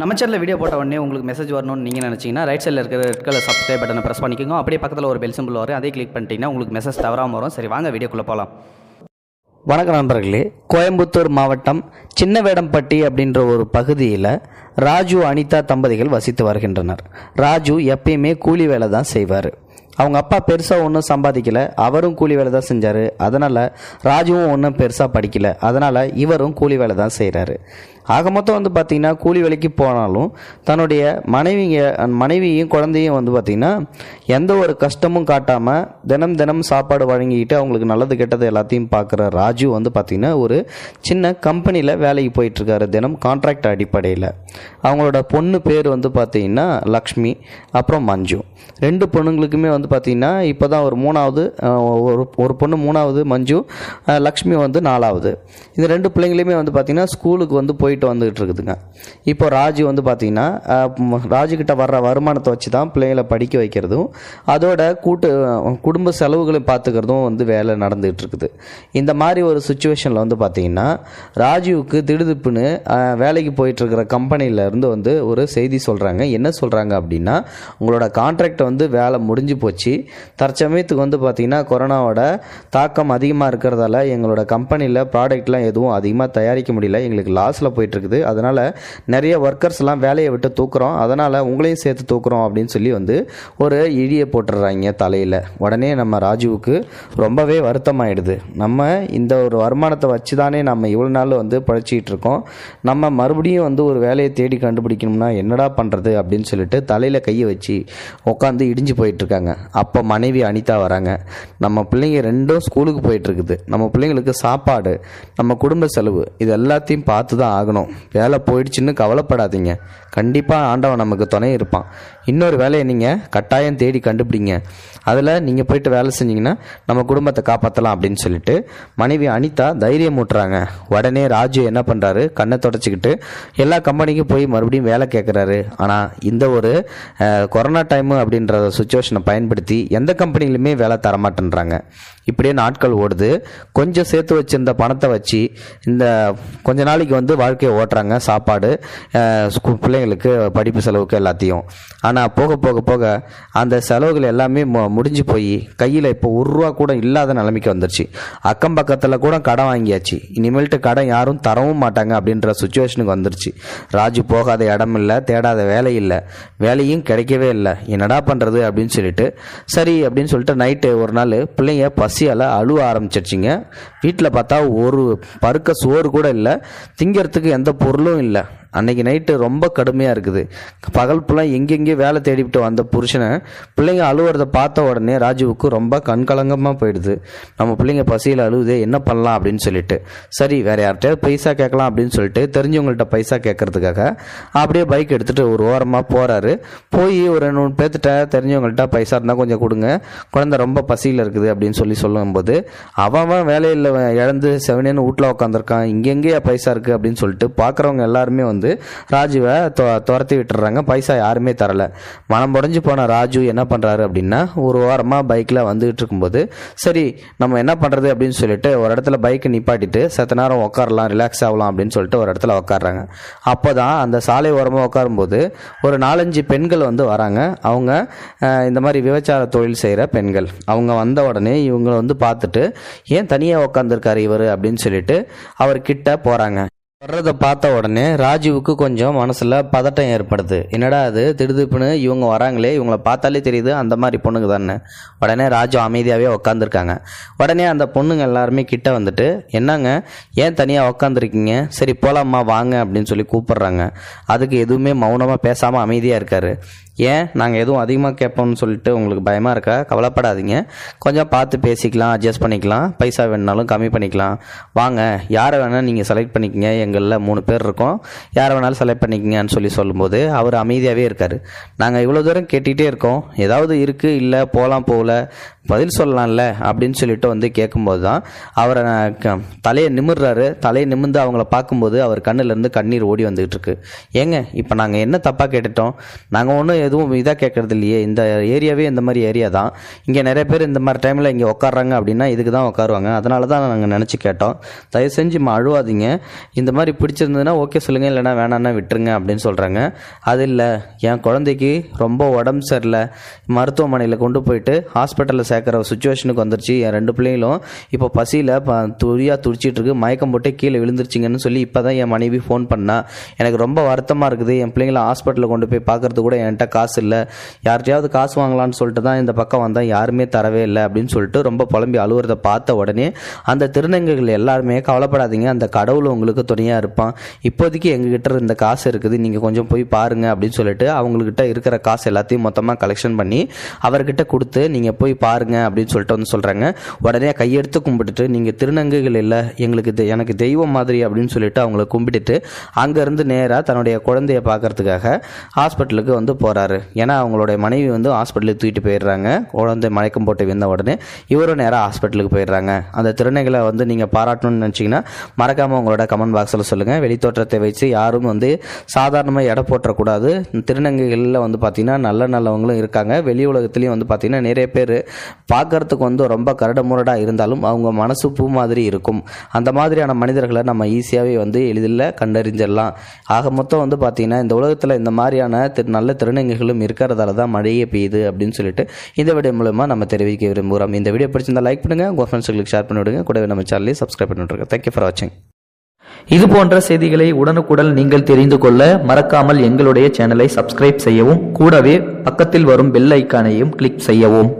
நம்ம சேனலில் வீடியோ போட்ட உடனே உங்களுக்கு மெசேஜ் வரணும்னு நீங்கள் நினச்சிங்கன்னா ரைட் சைடில் இருக்கிற ரெட் கலர் சப்ஸ்கிரைப் பட்டனை ப்ரெஸ் பண்ணிக்கோங்க அப்படியே பக்கத்தில் ஒரு பெல் சிம்பிள் வரும் அதே கிளிக் பண்ணிட்டீங்கன்னா உங்களுக்கு மெசேஜ் தவறாமல் வரும் சரி வாங்க வீடியோக்குள்ளே போகலாம் வணக்கம் நண்பர்களே கோயம்புத்தூர் மாவட்டம் சின்ன வேடம்பட்டி அப்படின்ற ஒரு பகுதியில் ராஜு அனிதா தம்பதிகள் வசித்து வருகின்றனர் ராஜு எப்பயுமே கூலி வேலை தான் செய்வார் அவங்க அப்பா பெருசாக ஒன்றும் சம்பாதிக்கல அவரும் கூலி வேலை தான் செஞ்சார் அதனால் ராஜுவும் ஒன்றும் பெருசாக படிக்கல அதனால் இவரும் கூலி வேலை தான் செய்கிறாரு ஆக மொத்தம் வந்து பார்த்திங்கன்னா கூலி வேலைக்கு போனாலும் தன்னுடைய மனைவிங்க மனைவியும் குழந்தையும் வந்து பார்த்திங்கன்னா எந்த ஒரு கஷ்டமும் காட்டாமல் தினம் தினம் சாப்பாடு வழங்கிக்கிட்டு அவங்களுக்கு நல்லது கெட்டது எல்லாத்தையும் பார்க்குற ராஜு வந்து பார்த்திங்கன்னா ஒரு சின்ன கம்பெனியில் வேலைக்கு போயிட்டுருக்காரு தினம் கான்ட்ராக்ட் அடிப்படையில் அவங்களோட பொண்ணு பேர் வந்து பார்த்திங்கன்னா லக்ஷ்மி அப்புறம் மஞ்சு ரெண்டு பொண்ணுங்களுக்குமே வந்து வந்து பார்த்திங்கன்னா இப்போ தான் ஒரு மூணாவது ஒரு ஒரு பொண்ணு மூணாவது மஞ்சு லக்ஷ்மி வந்து நாலாவது இந்த ரெண்டு பிள்ளைங்களையுமே வந்து பார்த்திங்கன்னா ஸ்கூலுக்கு வந்து போயிட்டு வந்துகிட்டு இருக்குதுங்க இப்போ ராஜு வந்து பார்த்திங்கன்னா ராஜுக்கிட்ட வர்ற வருமானத்தை வச்சு தான் பிள்ளைங்களை படிக்க வைக்கிறதும் அதோட கூட்டு குடும்ப செலவுகளையும் பார்த்துக்கிறதும் வந்து வேலை நடந்துகிட்டு இருக்குது இந்த மாதிரி ஒரு சுச்சுவேஷனில் வந்து பார்த்திங்கன்னா ராஜுவுக்கு திடுதிப்புன்னு வேலைக்கு போயிட்டுருக்கிற கம்பெனியிலேருந்து வந்து ஒரு செய்தி சொல்கிறாங்க என்ன சொல்கிறாங்க அப்படின்னா உங்களோட கான்ட்ராக்ட் வந்து வேலை முடிஞ்சு போச்சு போச்சு தற்சமயத்துக்கு வந்து பார்த்தீங்கன்னா கொரோனாவோட தாக்கம் அதிகமாக இருக்கிறதால எங்களோட கம்பெனியில் ப்ராடக்ட்லாம் எதுவும் அதிகமாக தயாரிக்க முடியல எங்களுக்கு லாஸில் போயிட்டுருக்குது அதனால் நிறைய ஒர்க்கர்ஸ்லாம் வேலையை விட்டு தூக்குறோம் அதனால் உங்களையும் சேர்த்து தூக்குறோம் அப்படின்னு சொல்லி வந்து ஒரு இழியை போட்டுடுறாங்க தலையில் உடனே நம்ம ராஜுவுக்கு ரொம்பவே வருத்தமாயிடுது நம்ம இந்த ஒரு வருமானத்தை வச்சு தானே நம்ம இவ்வளோ நாள் வந்து பழச்சிக்கிட்டு இருக்கோம் நம்ம மறுபடியும் வந்து ஒரு வேலையை தேடி கண்டுபிடிக்கணும்னா என்னடா பண்ணுறது அப்படின்னு சொல்லிட்டு தலையில் கையை வச்சு உட்காந்து இடிஞ்சு போயிட்டுருக்காங்க அப்போ மனைவி அனிதா வராங்க நம்ம பிள்ளைங்க ரெண்டும் ஸ்கூலுக்கு போயிட்டுருக்குது நம்ம பிள்ளைங்களுக்கு சாப்பாடு நம்ம குடும்ப செலவு இது எல்லாத்தையும் பார்த்து தான் ஆகணும் வேலை போயிடுச்சுன்னு கவலைப்படாதீங்க கண்டிப்பாக ஆண்டவன் நமக்கு துணை இருப்பான் இன்னொரு வேலையை நீங்கள் கட்டாயம் தேடி கண்டுபிடிங்க அதில் நீங்கள் போயிட்டு வேலை செஞ்சீங்கன்னா நம்ம குடும்பத்தை காப்பாற்றலாம் அப்படின்னு சொல்லிட்டு மனைவி அனிதா தைரியம் மூட்டுறாங்க உடனே ராஜு என்ன பண்ணுறாரு கண்ணை தொடச்சிக்கிட்டு எல்லா கம்பெனிக்கும் போய் மறுபடியும் வேலை கேட்குறாரு ஆனால் இந்த ஒரு கொரோனா டைமு அப்படின்ற சுச்சுவேஷனை பயன்படுத்தி எந்த கம்பெனிலுமே வேலை தரமாட்டேன்றாங்க இப்படியே நாட்கள் ஓடுது கொஞ்சம் சேர்த்து வச்சுருந்த பணத்தை வச்சு இந்த கொஞ்ச நாளைக்கு வந்து வாழ்க்கையை ஓட்டுறாங்க சாப்பாடு பிள்ளைங்களுக்கு படிப்பு செலவுக்கு எல்லாத்தையும் ஆனால் போக போக போக அந்த செலவுகள் எல்லாமே முடிஞ்சு போய் கையில் இப்போ ஒரு ரூபா கூட இல்லாத நிலைமைக்கு வந்துருச்சு அக்கம் பக்கத்தில் கூட கடன் வாங்கியாச்சு இனிமேல்ட்டு கடன் யாரும் தரவும் மாட்டாங்க அப்படின்ற சுச்சுவேஷனுக்கு வந்துருச்சு ராஜு போகாத இடம் இல்லை தேடாத வேலை இல்லை வேலையும் கிடைக்கவே இல்லை என்னடா பண்ணுறது அப்படின்னு சொல்லிட்டு சரி அப்படின்னு சொல்லிட்டு நைட்டு ஒரு நாள் பிள்ளைங்க பஸ் பசியால் அழுவ ஆரம்பிச்சிருச்சிங்க வீட்டில் பார்த்தா ஒரு பருக்க சோறு கூட இல்லை திங்கிறதுக்கு எந்த பொருளும் இல்லை அன்னைக்கு நைட்டு ரொம்ப கடுமையாக இருக்குது பகல் ஃபுல்லாக எங்கெங்கேயோ வேலை தேடிவிட்டு வந்த புருஷனை பிள்ளைங்க அழுவுறதை பார்த்த உடனே ராஜுவுக்கு ரொம்ப கண்கலங்கமாக போயிடுது நம்ம பிள்ளைங்க பசியில் அழுகுதே என்ன பண்ணலாம் அப்படின்னு சொல்லிட்டு சரி வேற யார்கிட்ட பைசா கேட்கலாம் அப்படின்னு சொல்லிட்டு தெரிஞ்சவங்கள்ட்ட பைசா கேட்கறதுக்காக அப்படியே பைக் எடுத்துகிட்டு ஒரு ஓரமாக போகிறாரு போய் ஒரு ரெண்டு மூணு பேர்த்திட்ட தெரிஞ்சவங்கள்ட்ட பைசா இருந்தால் கொஞ்சம் கொடுங்க குழந்தை ரொம்ப பசியில் இருக்குது அப்படின்னு சொல்லி சொல்லும்போது அவன் வேலையில் இழந்து செவனேன்னு வீட்டில் உட்காந்துருக்கான் இங்கெங்கேயா பைசா இருக்குது அப்படின்னு சொல்லிட்டு பார்க்குறவங்க எல்லாருமே வந்து வந்து ராஜுவை துரத்தி விட்டுறாங்க பைசா யாருமே தரல மனம் முடிஞ்சு போன ராஜு என்ன பண்ணுறாரு அப்படின்னா ஒரு வாரமாக பைக்கில் வந்துகிட்டு இருக்கும்போது சரி நம்ம என்ன பண்ணுறது அப்படின்னு சொல்லிட்டு ஒரு இடத்துல பைக்கை நிப்பாட்டிட்டு சத்த நேரம் உட்காரலாம் ரிலாக்ஸ் ஆகலாம் அப்படின்னு சொல்லிட்டு ஒரு இடத்துல உட்காடுறாங்க அப்போ தான் அந்த சாலை ஓரமாக உட்காரும்போது ஒரு நாலஞ்சு பெண்கள் வந்து வராங்க அவங்க இந்த மாதிரி விவச்சார தொழில் செய்கிற பெண்கள் அவங்க வந்த உடனே இவங்களை வந்து பார்த்துட்டு ஏன் தனியாக உட்காந்துருக்காரு இவர் அப்படின்னு சொல்லிட்டு அவர்கிட்ட போகிறாங்க வர்றதை பார்த்த உடனே ராஜீவுக்கு கொஞ்சம் மனசில் பதட்டம் ஏற்படுது என்னடா அது திடுதிப்புன்னு இவங்க வராங்களே இவங்கள பார்த்தாலே தெரியுது அந்த மாதிரி பொண்ணுங்க தானே உடனே ராஜு அமைதியாகவே உக்காந்துருக்காங்க உடனே அந்த பொண்ணுங்க எல்லாருமே கிட்டே வந்துட்டு என்னங்க ஏன் தனியாக உக்காந்துருக்கீங்க சரி போலாம்மா வாங்க அப்படின்னு சொல்லி கூப்பிட்றாங்க அதுக்கு எதுவுமே மௌனமாக பேசாமல் அமைதியாக இருக்காரு ஏன் நாங்கள் எதுவும் அதிகமாக கேட்போம்னு சொல்லிட்டு உங்களுக்கு பயமாக இருக்கா கவலைப்படாதீங்க கொஞ்சம் பார்த்து பேசிக்கலாம் அட்ஜஸ்ட் பண்ணிக்கலாம் பைசா வேணுனாலும் கம்மி பண்ணிக்கலாம் வாங்க யாரை வேணால் நீங்கள் செலக்ட் பண்ணிக்கங்க எங்களில் மூணு பேர் இருக்கோம் யாரை வேணாலும் செலக்ட் பண்ணிக்கங்கன்னு சொல்லி சொல்லும்போது அவர் அமைதியாகவே இருக்கார் நாங்கள் இவ்வளோ தூரம் கேட்டுகிட்டே இருக்கோம் ஏதாவது இருக்குது இல்லை போகலாம் போகல பதில் சொல்லலாம்ல அப்படின்னு சொல்லிட்டு வந்து கேட்கும்போது தான் அவரை தலையை நிமிர்றாரு தலையை நிமிர்ந்து அவங்கள பார்க்கும்போது அவர் கண்ணிலேருந்து கண்ணீர் ஓடி வந்துகிட்டு இருக்கு ஏங்க இப்போ நாங்கள் என்ன தப்பாக கேட்டுட்டோம் நாங்கள் ஒன்றும் எதுவும் இதாக கேட்கறது இல்லையே இந்த ஏரியாவே இந்த மாதிரி ஏரியா தான் இங்கே நிறைய பேர் இந்த மாதிரி டைமில் இங்கே உட்காடுறாங்க அப்படின்னா இதுக்கு தான் உட்காருவாங்க அதனால தான் நாங்கள் நினச்சி கேட்டோம் தயவு செஞ்சு அழுவாதீங்க இந்த மாதிரி பிடிச்சிருந்ததுன்னா ஓகே சொல்லுங்கள் இல்லைனா வேணான்னா விட்டுருங்க அப்படின்னு சொல்கிறாங்க அது இல்லை என் குழந்தைக்கு ரொம்ப உடம்பு சரியில்லை மருத்துவமனையில் கொண்டு போயிட்டு ஹாஸ்பிட்டலில் சேர்க்குற சுச்சுவேஷனுக்கு வந்துருச்சு என் ரெண்டு பிள்ளைங்களும் இப்போ பசியில் துரியாக துடிச்சிட்ருக்கு மயக்கம் போட்டே கீழே விழுந்துருச்சிங்கன்னு சொல்லி இப்போ தான் என் மனைவி ஃபோன் பண்ணால் எனக்கு ரொம்ப வருத்தமாக இருக்குது என் பிள்ளைங்கள ஹாஸ்பிட்டலில் கொண்டு போய் பார்க்குறது கூட என்கிட்ட காசு இல்லை யார்கிட்டையாவது காசு வாங்கலான்னு சொல்லிட்டு தான் இந்த பக்கம் வந்தால் யாருமே தரவே இல்லை அப்படின்னு சொல்லிட்டு ரொம்ப புலம்பி அழுவுறதை பார்த்த உடனே அந்த திருநங்கைகள் எல்லாருமே கவலைப்படாதீங்க அந்த கடவுள் உங்களுக்கு துணையாக இருப்பான் இப்போதைக்கு எங்ககிட்ட இந்த காசு இருக்குது நீங்கள் கொஞ்சம் போய் பாருங்கள் அப்படின்னு சொல்லிட்டு அவங்கக்கிட்ட இருக்கிற காசு எல்லாத்தையும் மொத்தமாக கலெக்ஷன் பண்ணி அவர்கிட்ட கொடுத்து நீங்கள் போய் பாருங்கள் அப்படின்னு சொல்லிட்டு வந்து சொல்கிறாங்க உடனே கையெடுத்து கும்பிட்டுட்டு நீங்கள் திருநங்கைகள் இல்லை எங்களுக்கு எனக்கு தெய்வம் மாதிரி அப்படின்னு சொல்லிட்டு அவங்கள கும்பிட்டுட்டு அங்கேருந்து நேராக தன்னுடைய குழந்தைய பார்க்கறதுக்காக ஹாஸ்பிட்டலுக்கு வந்து போகிறார் போகிறாரு ஏன்னா அவங்களுடைய மனைவி வந்து ஹாஸ்பிட்டலுக்கு தூக்கிட்டு போயிடுறாங்க குழந்தை மயக்கம் போட்டு விழுந்த உடனே இவரும் நேராக ஹாஸ்பிட்டலுக்கு போயிடுறாங்க அந்த திறனைகளை வந்து நீங்கள் பாராட்டணும்னு நினச்சிங்கன்னா மறக்காமல் உங்களோட கமெண்ட் பாக்ஸில் சொல்லுங்கள் வெளித்தோற்றத்தை வச்சு யாரும் வந்து சாதாரணமாக எடை போட்டக்கூடாது திருநங்கைகளில் வந்து பார்த்திங்கன்னா நல்ல நல்லவங்களும் இருக்காங்க வெளி உலகத்துலேயும் வந்து பார்த்திங்கன்னா நிறைய பேர் பார்க்குறதுக்கு வந்து ரொம்ப கரடுமுரடாக இருந்தாலும் அவங்க மனசு பூ மாதிரி இருக்கும் அந்த மாதிரியான மனிதர்களை நம்ம ஈஸியாகவே வந்து எளிதில் கண்டறிஞ்சிடலாம் ஆக மொத்தம் வந்து பார்த்திங்கன்னா இந்த உலகத்தில் இந்த மாதிரியான நல்ல திருநங்கை விலங்குகளும் இருக்கிறதால தான் மழையே பெய்யுது அப்படின்னு சொல்லிட்டு இந்த வீடியோ மூலமாக நம்ம தெரிவிக்க விரும்புகிறோம் இந்த வீடியோ பிடிச்சிருந்தால் லைக் பண்ணுங்கள் உங்கள் ஃப்ரெண்ட்ஸுங்களுக்கு ஷேர் பண்ணிவிடுங்க கூடவே நம்ம சேனலையும் சப்ஸ்கிரைப் பண்ணிவிட்ருக்கோம் தேங்க்யூ ஃபார் வாட்சிங் இது போன்ற செய்திகளை உடனுக்குடன் நீங்கள் தெரிந்து கொள்ள மறக்காமல் எங்களுடைய சேனலை சப்ஸ்கிரைப் செய்யவும் கூடவே பக்கத்தில் வரும் பெல் ஐக்கானையும் கிளிக் செய்யவும்